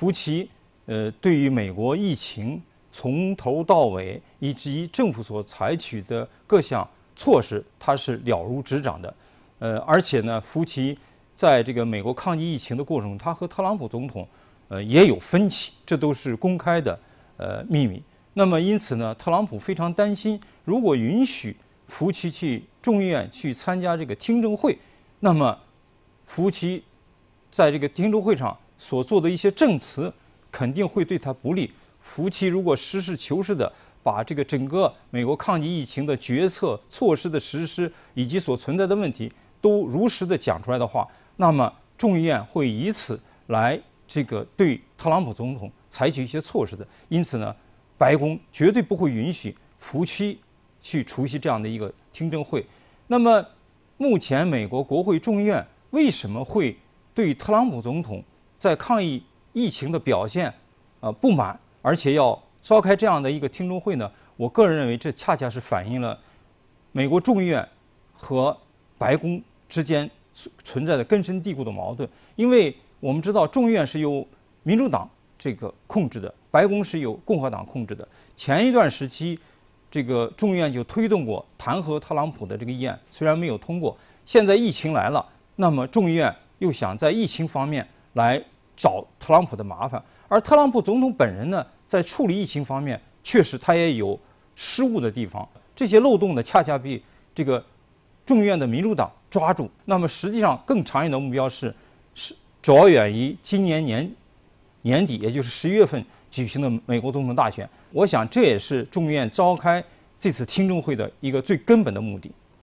福奇，呃，对于美国疫情从头到尾以及政府所采取的各项措施，他是了如指掌的。呃，而且呢，福奇在这个美国抗击疫情的过程中，他和特朗普总统，呃，也有分歧，这都是公开的，呃，秘密。那么因此呢，特朗普非常担心，如果允许福奇去众议院去参加这个听证会，那么福奇在这个听证会上。所做的一些证词，肯定会对他不利。福奇如果实事求是的把这个整个美国抗击疫情的决策、措施的实施以及所存在的问题都如实的讲出来的话，那么众议院会以此来这个对特朗普总统采取一些措施的。因此呢，白宫绝对不会允许福奇去出席这样的一个听证会。那么，目前美国国会众议院为什么会对特朗普总统？在抗疫疫情的表现，啊不满，而且要召开这样的一个听证会呢？我个人认为，这恰恰是反映了美国众议院和白宫之间存在的根深蒂固的矛盾。因为我们知道，众议院是由民主党这个控制的，白宫是由共和党控制的。前一段时期，这个众议院就推动过弹劾特朗普的这个议案，虽然没有通过。现在疫情来了，那么众议院又想在疫情方面来。找特朗普的麻烦，而特朗普总统本人呢，在处理疫情方面，确实他也有失误的地方。这些漏洞呢，恰恰被这个众院的民主党抓住。那么，实际上更长远的目标是，是着眼于今年年年底，也就是十一月份举行的美国总统大选。我想，这也是众院召开这次听证会的一个最根本的目的。